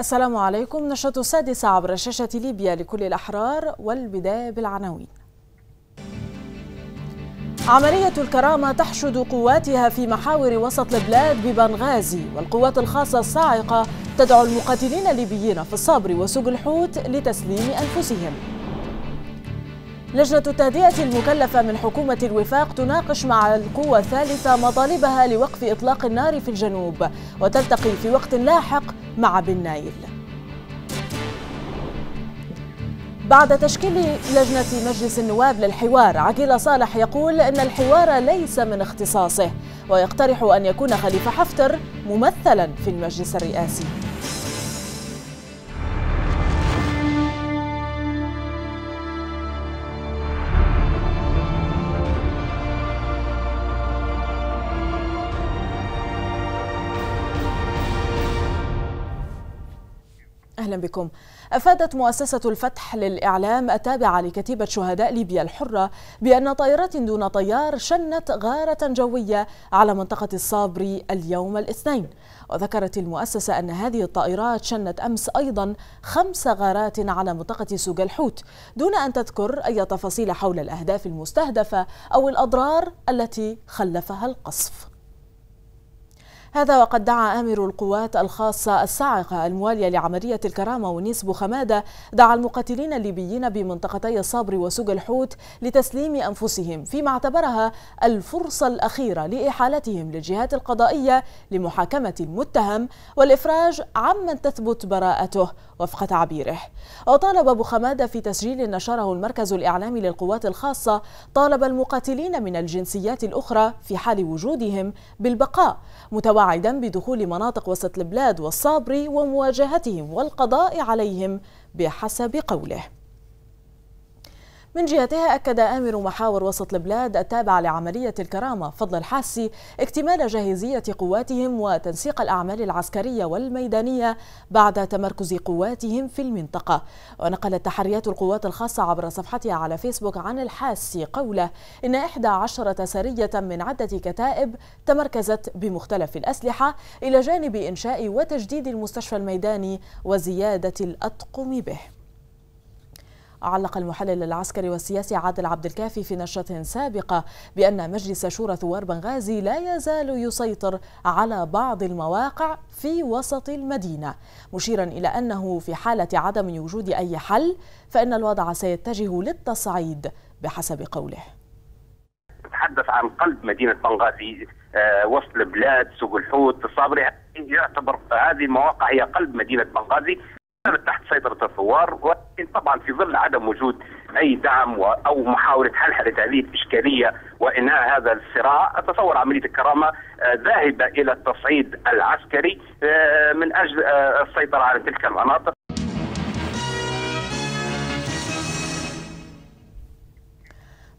السلام عليكم نشرة السادسة عبر شاشة ليبيا لكل الأحرار والبداية بالعناوين عملية الكرامة تحشد قواتها في محاور وسط البلاد ببنغازي والقوات الخاصة الصاعقة تدعو المقاتلين الليبيين في الصبر وسوق الحوت لتسليم أنفسهم لجنة التهدئة المكلفة من حكومة الوفاق تناقش مع القوى الثالثة مطالبها لوقف إطلاق النار في الجنوب وتلتقي في وقت لاحق مع بن نايل بعد تشكيل لجنة مجلس النواب للحوار عقيل صالح يقول أن الحوار ليس من اختصاصه ويقترح أن يكون خليفة حفتر ممثلا في المجلس الرئاسي أهلا بكم أفادت مؤسسة الفتح للإعلام التابعة لكتيبة شهداء ليبيا الحرة بأن طائرات دون طيار شنت غارة جوية على منطقة الصابري اليوم الاثنين وذكرت المؤسسة أن هذه الطائرات شنت أمس أيضا خمس غارات على منطقة سوق الحوت دون أن تذكر أي تفاصيل حول الأهداف المستهدفة أو الأضرار التي خلفها القصف هذا وقد دعا آمر القوات الخاصة الصاعقة الموالية لعملية الكرامة ونيس بوخمادة دعا المقاتلين الليبيين بمنطقتي الصبر وسوق الحوت لتسليم أنفسهم فيما اعتبرها الفرصة الأخيرة لإحالتهم للجهات القضائية لمحاكمة المتهم والإفراج عمن تثبت براءته وفق تعبيره وطالب أبو خمادة في تسجيل نشره المركز الإعلامي للقوات الخاصة طالب المقاتلين من الجنسيات الأخرى في حال وجودهم بالبقاء متوعدا بدخول مناطق وسط البلاد والصابر ومواجهتهم والقضاء عليهم بحسب قوله من جهتها أكد آمر محاور وسط البلاد التابع لعملية الكرامة فضل الحاسي اكتمال جاهزية قواتهم وتنسيق الأعمال العسكرية والميدانية بعد تمركز قواتهم في المنطقة ونقلت تحريات القوات الخاصة عبر صفحتها على فيسبوك عن الحاسي قوله إن 11 سرية من عدة كتائب تمركزت بمختلف الأسلحة إلى جانب إنشاء وتجديد المستشفى الميداني وزيادة الأطقم به علق المحلل العسكري والسياسي عادل عبد الكافي في نشرة سابقة بأن مجلس شورى ثوار بنغازي لا يزال يسيطر على بعض المواقع في وسط المدينة مشيرا إلى أنه في حالة عدم وجود أي حل فإن الوضع سيتجه للتصعيد بحسب قوله تحدث عن قلب مدينة بنغازي آه، وسط البلاد سوق الحوت الصابري يعتبر هذه المواقع هي قلب مدينة بنغازي كانت تحت سيطرة الثوار ولكن طبعا في ظل عدم وجود أي دعم أو محاولة حل هذه الإشكالية وإنهاء هذا الصراع أتصور عملية الكرامة آه، ذاهبة إلى التصعيد العسكري آه، من أجل آه، السيطرة على تلك المناطق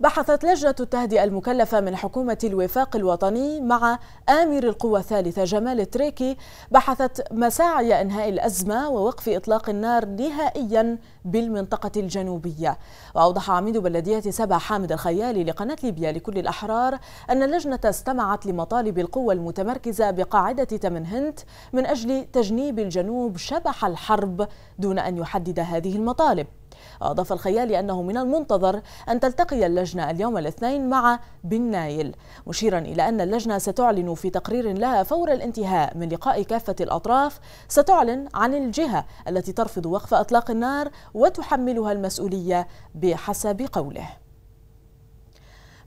بحثت لجنة التهدئة المكلفة من حكومة الوفاق الوطني مع آمر القوى الثالثة جمال تريكي بحثت مساعي إنهاء الأزمة ووقف إطلاق النار نهائيا بالمنطقة الجنوبية وأوضح عميد بلدية سبا حامد الخيالي لقناة ليبيا لكل الأحرار أن اللجنة استمعت لمطالب القوى المتمركزة بقاعدة تمنهنت من أجل تجنيب الجنوب شبح الحرب دون أن يحدد هذه المطالب أضاف الخيالي أنه من المنتظر أن تلتقي اللجنة اليوم الاثنين مع بن نايل مشيرا إلى أن اللجنة ستعلن في تقرير لها فور الانتهاء من لقاء كافة الأطراف ستعلن عن الجهة التي ترفض وقف أطلاق النار وتحملها المسؤولية بحسب قوله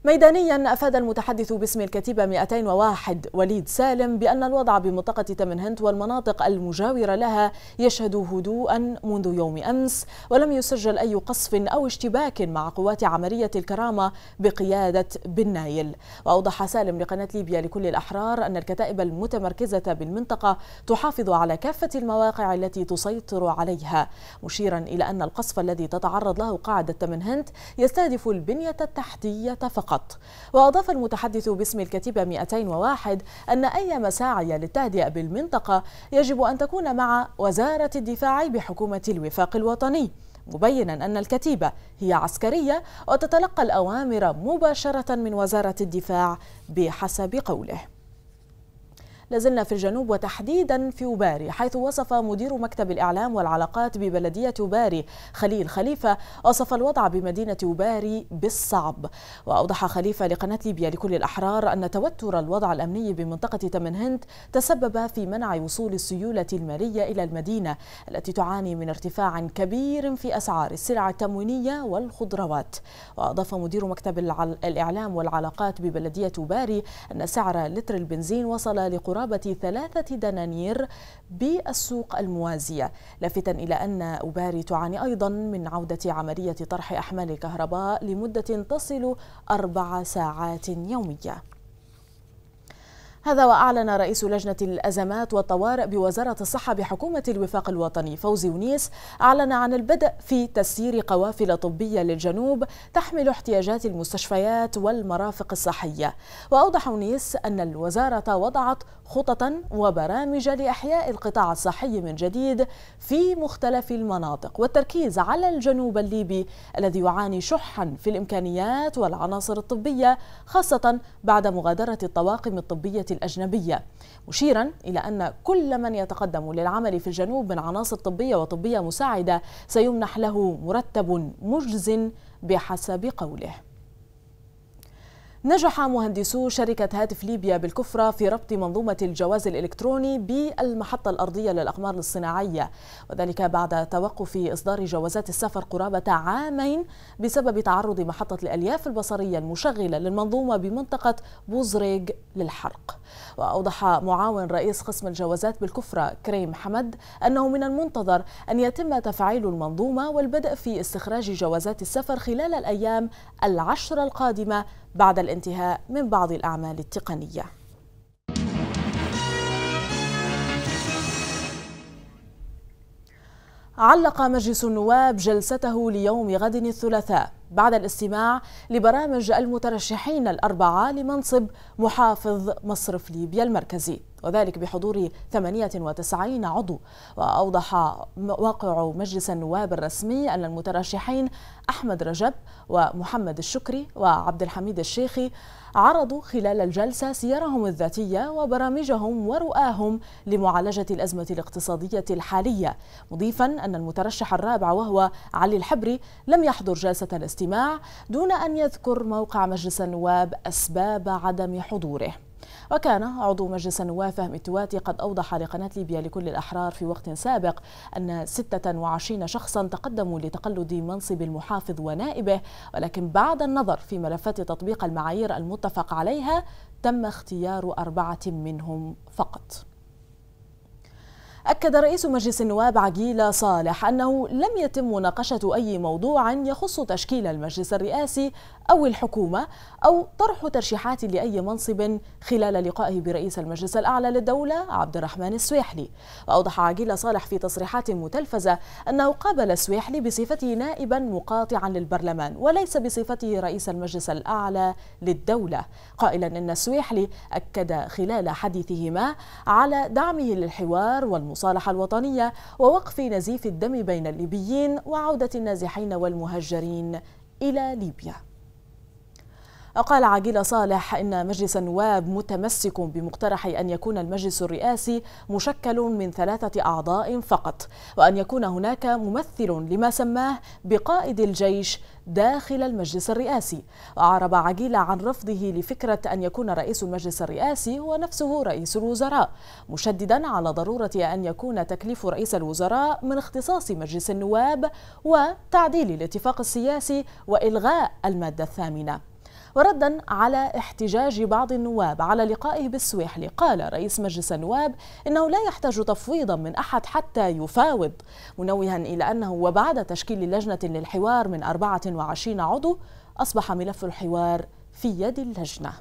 ميدانيا أفاد المتحدث باسم الكتيبة 201 وليد سالم بأن الوضع بمنطقة تمنهنت والمناطق المجاورة لها يشهد هدوءا منذ يوم أمس ولم يسجل أي قصف أو اشتباك مع قوات عملية الكرامة بقيادة بن نايل وأوضح سالم لقناة ليبيا لكل الأحرار أن الكتائب المتمركزة بالمنطقة تحافظ على كافة المواقع التي تسيطر عليها مشيرا إلى أن القصف الذي تتعرض له قاعدة تمنهنت يستهدف البنية التحتية فقط فقط وأضاف المتحدث باسم الكتيبة 201 أن أي مساعي للتهدئة بالمنطقة يجب أن تكون مع وزارة الدفاع بحكومة الوفاق الوطني مبينا أن الكتيبة هي عسكرية وتتلقى الأوامر مباشرة من وزارة الدفاع بحسب قوله لازلنا في الجنوب وتحديدا في وباري حيث وصف مدير مكتب الإعلام والعلاقات ببلدية وباري خليل خليفة وصف الوضع بمدينة وباري بالصعب وأوضح خليفة لقناة ليبيا لكل الأحرار أن توتر الوضع الأمني بمنطقة تمن هند تسبب في منع وصول السيولة المالية إلى المدينة التي تعاني من ارتفاع كبير في أسعار السلع التموينية والخضروات وأضاف مدير مكتب الإعلام والعلاقات ببلدية وباري أن سعر لتر البنزين وصل لقرابة بقرابة ثلاثة دنانير بالسوق الموازية لافتا إلى أن أوباري تعاني أيضا من عودة عملية طرح أحمال الكهرباء لمدة تصل أربع ساعات يومية هذا وأعلن رئيس لجنة الأزمات والطوارئ بوزارة الصحة بحكومة الوفاق الوطني فوزي ونيس أعلن عن البدء في تسيير قوافل طبية للجنوب تحمل احتياجات المستشفيات والمرافق الصحية وأوضح ونيس أن الوزارة وضعت خططا وبرامج لإحياء القطاع الصحي من جديد في مختلف المناطق والتركيز على الجنوب الليبي الذي يعاني شحا في الإمكانيات والعناصر الطبية خاصة بعد مغادرة الطواقم الطبية الأجنبية مشيرا إلى أن كل من يتقدم للعمل في الجنوب من عناصر طبية وطبية مساعدة سيمنح له مرتب مجز بحسب قوله نجح مهندسو شركة هاتف ليبيا بالكفرة في ربط منظومة الجواز الإلكتروني بالمحطة الأرضية للأقمار الصناعية وذلك بعد توقف إصدار جوازات السفر قرابة عامين بسبب تعرض محطة الألياف البصرية المشغلة للمنظومة بمنطقة بوزريغ للحرق وأوضح معاون رئيس قسم الجوازات بالكفرة كريم حمد أنه من المنتظر أن يتم تفعيل المنظومة والبدء في استخراج جوازات السفر خلال الأيام العشر القادمة بعد الانتهاء من بعض الأعمال التقنية علق مجلس النواب جلسته ليوم غد الثلاثاء بعد الاستماع لبرامج المترشحين الأربعة لمنصب محافظ مصرف ليبيا المركزي وذلك بحضور 98 عضو وأوضح واقع مجلس النواب الرسمي أن المترشحين أحمد رجب ومحمد الشكري وعبد الحميد الشيخي عرضوا خلال الجلسة سيرهم الذاتية وبرامجهم ورؤاهم لمعالجة الأزمة الاقتصادية الحالية مضيفا أن المترشح الرابع وهو علي الحبري لم يحضر جلسة الاستماع دون أن يذكر موقع مجلس النواب أسباب عدم حضوره وكان عضو مجلس النواب فهم التواتي قد أوضح لقناة ليبيا لكل الأحرار في وقت سابق أن 26 شخصا تقدموا لتقلد منصب المحافظ ونائبه ولكن بعد النظر في ملفات تطبيق المعايير المتفق عليها تم اختيار أربعة منهم فقط أكد رئيس مجلس النواب عقيلة صالح أنه لم يتم مناقشة أي موضوع يخص تشكيل المجلس الرئاسي أو الحكومة أو طرح ترشيحات لأي منصب خلال لقائه برئيس المجلس الأعلى للدولة عبد الرحمن السويحلي وأوضح عقيل صالح في تصريحات متلفزة أنه قابل السويحلي بصفته نائبا مقاطعا للبرلمان وليس بصفته رئيس المجلس الأعلى للدولة قائلا أن السويحلي أكد خلال حديثهما على دعمه للحوار والمصالحة الوطنية ووقف نزيف الدم بين الليبيين وعودة النازحين والمهجرين إلى ليبيا قال عقيل صالح إن مجلس النواب متمسك بمقترح أن يكون المجلس الرئاسي مشكل من ثلاثة أعضاء فقط وأن يكون هناك ممثل لما سماه بقائد الجيش داخل المجلس الرئاسي وأعرب عقيل عن رفضه لفكرة أن يكون رئيس المجلس الرئاسي هو نفسه رئيس الوزراء مشددا على ضرورة أن يكون تكليف رئيس الوزراء من اختصاص مجلس النواب وتعديل الاتفاق السياسي وإلغاء المادة الثامنة وردا على احتجاج بعض النواب على لقائه بالسويحلي قال رئيس مجلس النواب إنه لا يحتاج تفويضا من أحد حتى يفاوض منوها إلى أنه وبعد تشكيل لجنة للحوار من 24 عضو أصبح ملف الحوار في يد اللجنه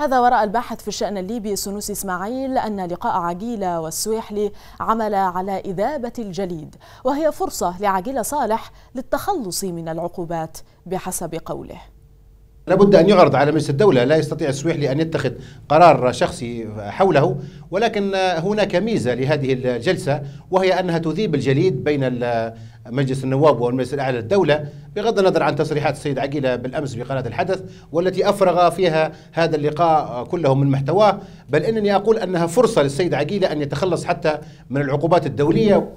هذا وراء الباحث في الشأن الليبي سنوسي إسماعيل أن لقاء عجيلة والسويحلي عمل على إذابة الجليد وهي فرصة لعجيلة صالح للتخلص من العقوبات بحسب قوله لابد ان يعرض على مجلس الدوله لا يستطيع السويحلي ان يتخذ قرار شخصي حوله ولكن هناك ميزه لهذه الجلسه وهي انها تذيب الجليد بين مجلس النواب والمجلس الاعلى للدوله بغض النظر عن تصريحات السيد عقيله بالامس في قناه الحدث والتي افرغ فيها هذا اللقاء كله من محتواه بل انني اقول انها فرصه للسيد عقيله ان يتخلص حتى من العقوبات الدوليه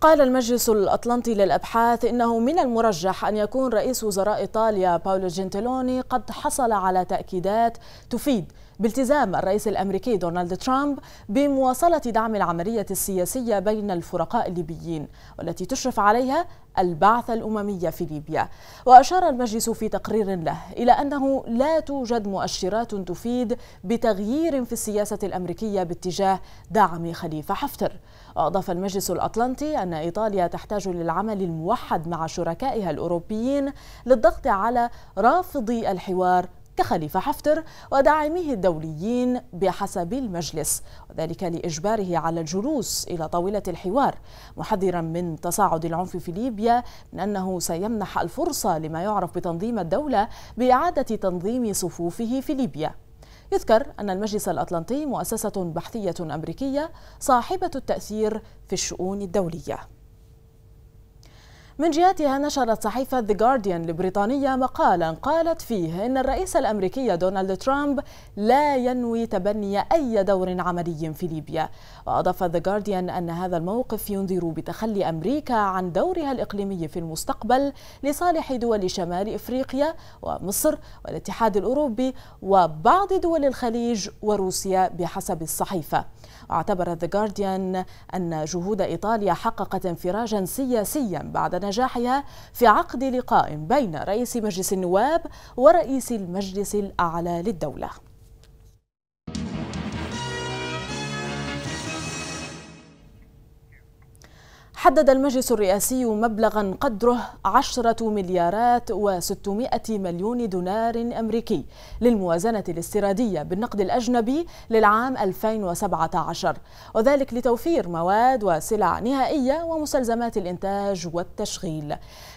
قال المجلس الأطلنطي للأبحاث إنه من المرجح أن يكون رئيس وزراء إيطاليا باولو جنتلوني قد حصل على تأكيدات تفيد بالتزام الرئيس الامريكي دونالد ترامب بمواصله دعم العمليه السياسيه بين الفرقاء الليبيين والتي تشرف عليها البعثه الامميه في ليبيا واشار المجلس في تقرير له الى انه لا توجد مؤشرات تفيد بتغيير في السياسه الامريكيه باتجاه دعم خليفه حفتر وأضاف المجلس الأطلنطي أن إيطاليا تحتاج للعمل الموحد مع شركائها الأوروبيين للضغط على رافضي الحوار كخليفة حفتر وداعميه الدوليين بحسب المجلس وذلك لإجباره على الجلوس إلى طاولة الحوار محذرا من تصاعد العنف في ليبيا من أنه سيمنح الفرصة لما يعرف بتنظيم الدولة بإعادة تنظيم صفوفه في ليبيا يذكر أن المجلس الأطلنطي مؤسسة بحثية أمريكية صاحبة التأثير في الشؤون الدولية من جهتها نشرت صحيفة The Guardian البريطانية مقالا قالت فيه إن الرئيس الأمريكي دونالد ترامب لا ينوي تبني أي دور عملي في ليبيا وأضاف The Guardian أن هذا الموقف ينذر بتخلي أمريكا عن دورها الإقليمي في المستقبل لصالح دول شمال إفريقيا ومصر والاتحاد الأوروبي وبعض دول الخليج وروسيا بحسب الصحيفة اعتبر ذا جارديان أن جهود إيطاليا حققت انفراجا سياسيا بعد نجاحها في عقد لقاء بين رئيس مجلس النواب ورئيس المجلس الأعلى للدولة حدد المجلس الرئاسي مبلغا قدره 10 مليارات و600 مليون دولار أمريكي للموازنة الاستيرادية بالنقد الأجنبي للعام 2017 وذلك لتوفير مواد وسلع نهائية ومستلزمات الإنتاج والتشغيل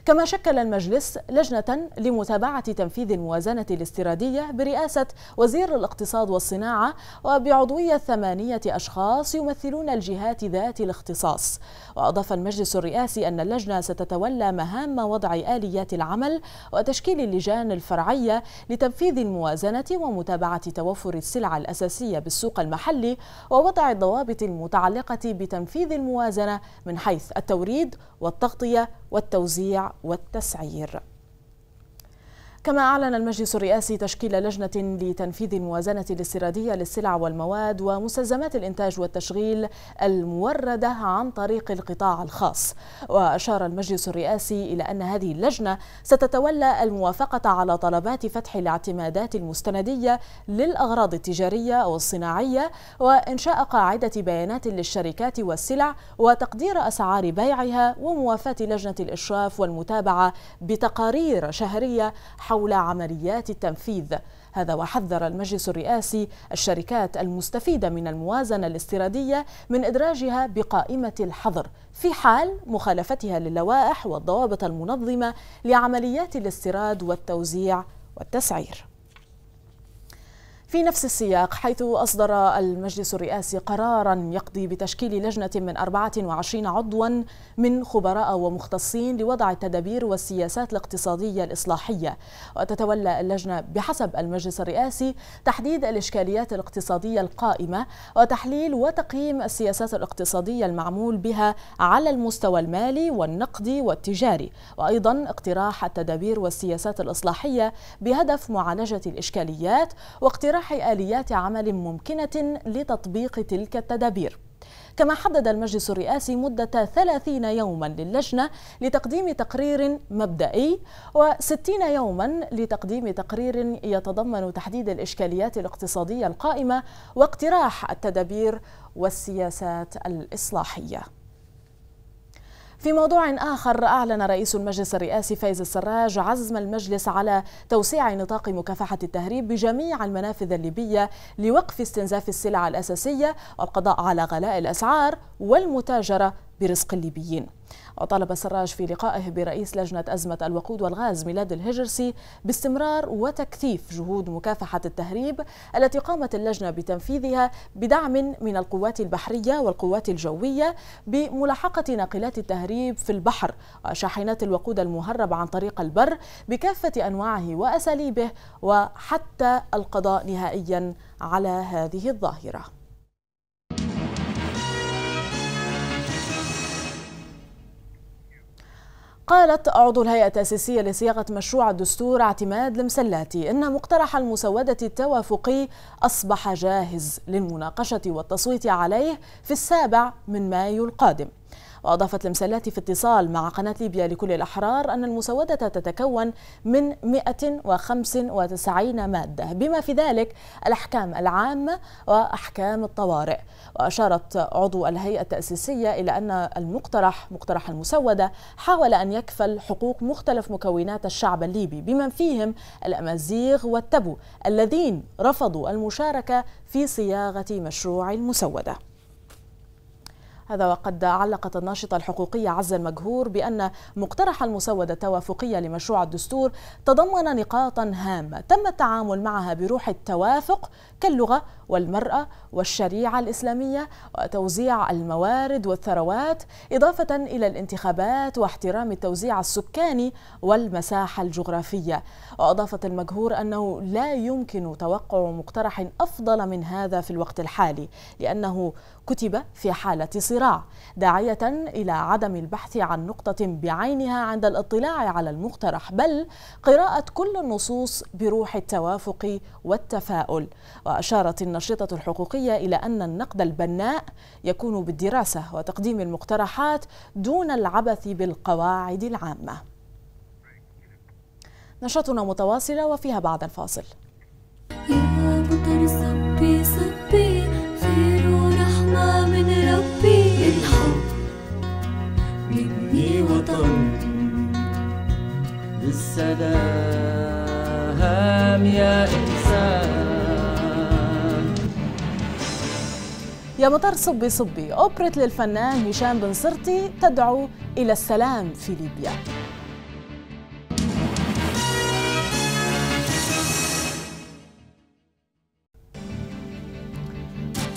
كما شكل المجلس لجنة لمتابعة تنفيذ الموازنة الاستيرادية برئاسة وزير الاقتصاد والصناعة وبعضوية ثمانية أشخاص يمثلون الجهات ذات الاختصاص وأضاف المجلس الرئاسي أن اللجنة ستتولى مهام وضع آليات العمل وتشكيل اللجان الفرعية لتنفيذ الموازنة ومتابعة توفر السلع الأساسية بالسوق المحلي ووضع الضوابط المتعلقة بتنفيذ الموازنة من حيث التوريد والتغطية والتوزيع والتسعير كما أعلن المجلس الرئاسي تشكيل لجنة لتنفيذ الموازنة الاستيرادية للسلع والمواد ومستلزمات الإنتاج والتشغيل الموردة عن طريق القطاع الخاص وأشار المجلس الرئاسي إلى أن هذه اللجنة ستتولى الموافقة على طلبات فتح الاعتمادات المستندية للأغراض التجارية والصناعية وإنشاء قاعدة بيانات للشركات والسلع وتقدير أسعار بيعها وموافاة لجنة الإشراف والمتابعة بتقارير شهرية حول حول عمليات التنفيذ هذا وحذر المجلس الرئاسي الشركات المستفيدة من الموازنة الاستيرادية من إدراجها بقائمة الحظر في حال مخالفتها للوائح والضوابط المنظمة لعمليات الاستيراد والتوزيع والتسعير في نفس السياق حيث أصدر المجلس الرئاسي قرارا يقضي بتشكيل لجنة من 24 عضوا من خبراء ومختصين لوضع التدابير والسياسات الاقتصادية الإصلاحية وتتولى اللجنة بحسب المجلس الرئاسي تحديد الإشكاليات الاقتصادية القائمة وتحليل وتقييم السياسات الاقتصادية المعمول بها على المستوى المالي والنقدي والتجاري وأيضا اقتراح التدابير والسياسات الإصلاحية بهدف معالجة الإشكاليات واقتراح وبطرح آليات عمل ممكنة لتطبيق تلك التدابير كما حدد المجلس الرئاسي مدة 30 يوما للجنة لتقديم تقرير مبدئي و60 يوما لتقديم تقرير يتضمن تحديد الإشكاليات الاقتصادية القائمة واقتراح التدابير والسياسات الإصلاحية في موضوع آخر أعلن رئيس المجلس الرئاسي فايز السراج عزم المجلس على توسيع نطاق مكافحة التهريب بجميع المنافذ الليبية لوقف استنزاف السلع الأساسية والقضاء على غلاء الأسعار والمتاجرة برزق الليبيين وطالب السراج في لقائه برئيس لجنة أزمة الوقود والغاز ميلاد الهجرسي باستمرار وتكثيف جهود مكافحة التهريب التي قامت اللجنة بتنفيذها بدعم من القوات البحرية والقوات الجوية بملاحقة ناقلات التهريب في البحر وشاحنات الوقود المهرب عن طريق البر بكافة أنواعه وأساليبه وحتى القضاء نهائيا على هذه الظاهره قالت عضو الهيئة التأسيسية لصياغة مشروع الدستور اعتماد المسلاتي إن مقترح المسودة التوافقي أصبح جاهز للمناقشة والتصويت عليه في السابع من مايو القادم وأضافت المسلات في اتصال مع قناة ليبيا لكل الأحرار أن المسودة تتكون من 195 مادة بما في ذلك الأحكام العامة وأحكام الطوارئ وأشارت عضو الهيئة التأسيسية إلى أن المقترح مقترح المسودة حاول أن يكفل حقوق مختلف مكونات الشعب الليبي بمن فيهم الأمازيغ والتبو الذين رفضوا المشاركة في صياغة مشروع المسودة هذا وقد علقت الناشطة الحقوقية عزة المجهور بأن مقترح المسودة التوافقية لمشروع الدستور تضمن نقاطا هامة تم التعامل معها بروح التوافق كاللغة والمرأة والشريعة الإسلامية وتوزيع الموارد والثروات إضافة إلى الانتخابات واحترام التوزيع السكاني والمساحة الجغرافية وأضافت المجهور أنه لا يمكن توقع مقترح أفضل من هذا في الوقت الحالي لأنه كتب في حالة صراع الصراع داعية إلى عدم البحث عن نقطة بعينها عند الاطلاع على المقترح بل قراءة كل النصوص بروح التوافق والتفاؤل وأشارت النشطة الحقوقية إلى أن النقد البناء يكون بالدراسة وتقديم المقترحات دون العبث بالقواعد العامة نشرتنا متواصلة وفيها بعد الفاصل سلام يا إنسان يا مطر صبي صبي أوبرة للفنان هشام بن صرتي تدعو إلى السلام في ليبيا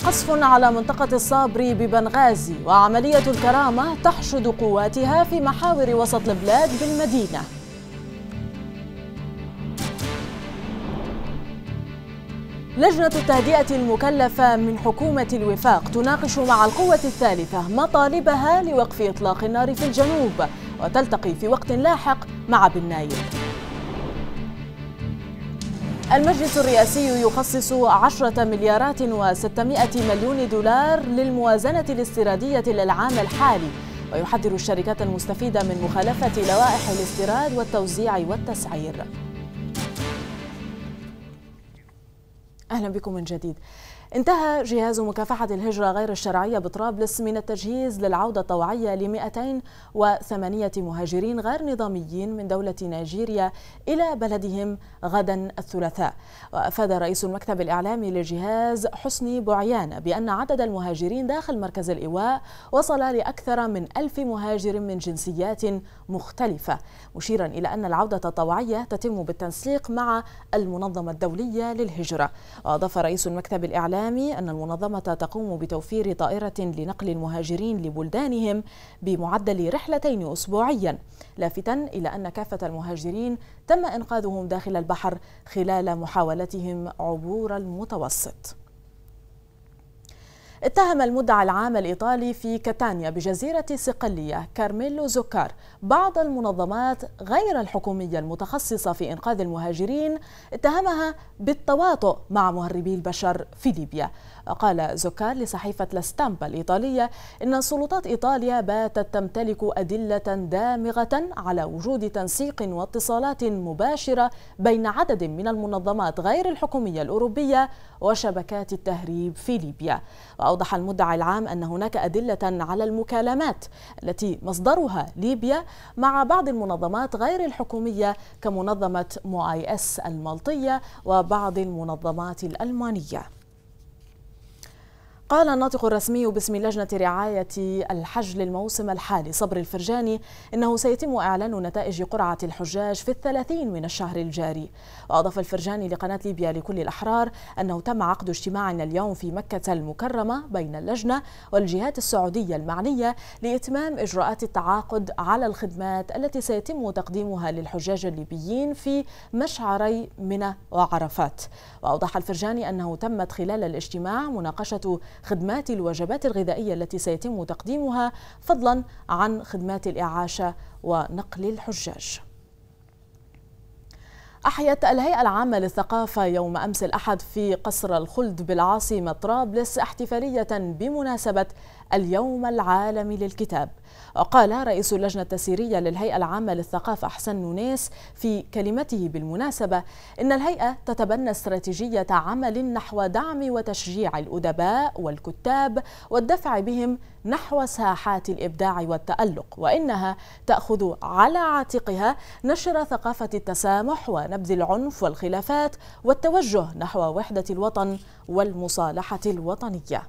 قصف على منطقة الصابري ببنغازي وعملية الكرامة تحشد قواتها في محاور وسط البلاد بالمدينة لجنة التهدئة المكلفة من حكومة الوفاق تناقش مع القوة الثالثة مطالبها لوقف إطلاق النار في الجنوب وتلتقي في وقت لاحق مع بن نايف المجلس الرئاسي يخصص 10 مليارات و600 مليون دولار للموازنة الاستيرادية للعام الحالي ويحذر الشركات المستفيدة من مخالفة لوائح الاستيراد والتوزيع والتسعير أهلا بكم من جديد انتهى جهاز مكافحة الهجرة غير الشرعية بطرابلس من التجهيز للعودة الطوعية ل 208 مهاجرين غير نظاميين من دولة نيجيريا إلى بلدهم غدا الثلاثاء وأفاد رئيس المكتب الإعلامي للجهاز حسني بوعيان بأن عدد المهاجرين داخل مركز الإيواء وصل لأكثر من ألف مهاجر من جنسيات مختلفة مشيرا إلى أن العودة الطوعية تتم بالتنسيق مع المنظمة الدولية للهجرة وأضاف رئيس المكتب الإعلامي السلامي أن المنظمة تقوم بتوفير طائرة لنقل المهاجرين لبلدانهم بمعدل رحلتين أسبوعيا لافتا إلى أن كافة المهاجرين تم إنقاذهم داخل البحر خلال محاولتهم عبور المتوسط اتهم المدعى العام الإيطالي في كاتانيا بجزيرة صقلية كارميلو زوكار بعض المنظمات غير الحكومية المتخصصة في إنقاذ المهاجرين اتهمها بالتواطؤ مع مهربي البشر في ليبيا قال زوكار لصحيفة لاستامبا الإيطالية إن سلطات إيطاليا باتت تمتلك أدلة دامغة على وجود تنسيق واتصالات مباشرة بين عدد من المنظمات غير الحكومية الأوروبية وشبكات التهريب في ليبيا وأوضح المدعي العام أن هناك أدلة على المكالمات التي مصدرها ليبيا مع بعض المنظمات غير الحكومية كمنظمة مو آي اس المالطية وبعض المنظمات الألمانية قال الناطق الرسمي باسم لجنة رعاية الحج للموسم الحالي صبر الفرجاني إنه سيتم إعلان نتائج قرعة الحجاج في الثلاثين من الشهر الجاري وأضاف الفرجاني لقناة ليبيا لكل الأحرار أنه تم عقد اجتماع اليوم في مكة المكرمة بين اللجنة والجهات السعودية المعنية لإتمام إجراءات التعاقد على الخدمات التي سيتم تقديمها للحجاج الليبيين في مشعري منى وعرفات وأوضح الفرجاني أنه تمت خلال الاجتماع مناقشة خدمات الوجبات الغذائية التي سيتم تقديمها فضلا عن خدمات الإعاشة ونقل الحجاج أحيت الهيئة العامة للثقافة يوم أمس الأحد في قصر الخلد بالعاصمة طرابلس احتفالية بمناسبة اليوم العالمي للكتاب وقال رئيس اللجنة التسيرية للهيئة العامة للثقافة حسن نونيس في كلمته بالمناسبة إن الهيئة تتبنى استراتيجية عمل نحو دعم وتشجيع الأدباء والكتاب والدفع بهم نحو ساحات الإبداع والتألق وإنها تأخذ على عاتقها نشر ثقافة التسامح ونبذ العنف والخلافات والتوجه نحو وحدة الوطن والمصالحة الوطنية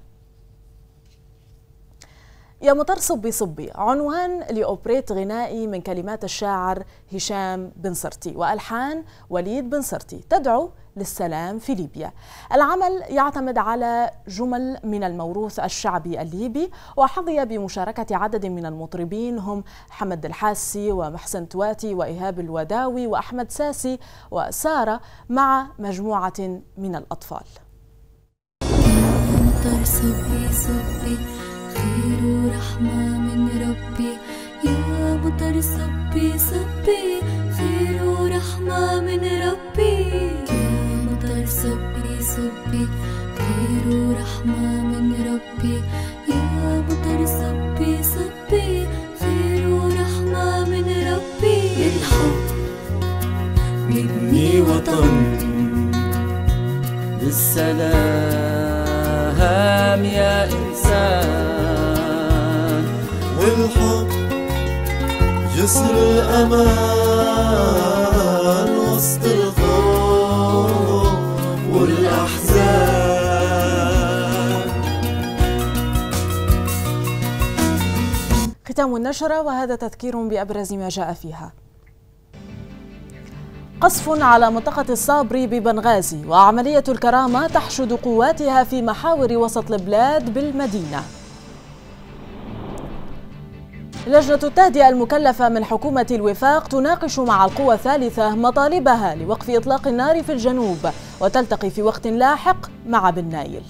يا مطر صبي صبي عنوان لأوبريت غنائي من كلمات الشاعر هشام بن سرتي وألحان وليد بن سرتي تدعو للسلام في ليبيا العمل يعتمد على جمل من الموروث الشعبي الليبي وحظي بمشاركة عدد من المطربين هم حمد الحاسي ومحسن تواتي وإيهاب الوداوي وأحمد ساسي وسارة مع مجموعة من الأطفال خير ورحمة من ربي يا مطر صبي صبي خير ورحمة من ربي يا مطر صبي صبي خير ورحمة من ربي يا مطر صبي صبي خير ورحمة من ربي الحب مني وطن بالسلام هام يا إنسان والحب جسر الأمان وسط الخوف والأحزان ختام النشرة وهذا تذكير بأبرز ما جاء فيها قصف على منطقة الصابري ببنغازي وعملية الكرامة تحشد قواتها في محاور وسط البلاد بالمدينة لجنة التهدئة المكلفة من حكومة الوفاق تناقش مع القوى الثالثة مطالبها لوقف إطلاق النار في الجنوب وتلتقي في وقت لاحق مع بن نايل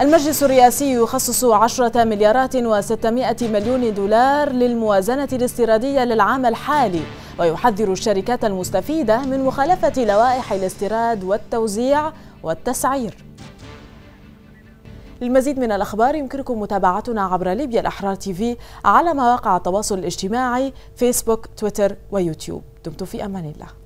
المجلس الرئاسي يخصص 10 مليارات و600 مليون دولار للموازنة الاستيرادية للعام الحالي ويحذر الشركات المستفيدة من مخالفة لوائح الاستيراد والتوزيع والتسعير للمزيد من الأخبار يمكنكم متابعتنا عبر ليبيا الأحرار تيفي على مواقع التواصل الاجتماعي فيسبوك، تويتر ويوتيوب دمتم في أمان الله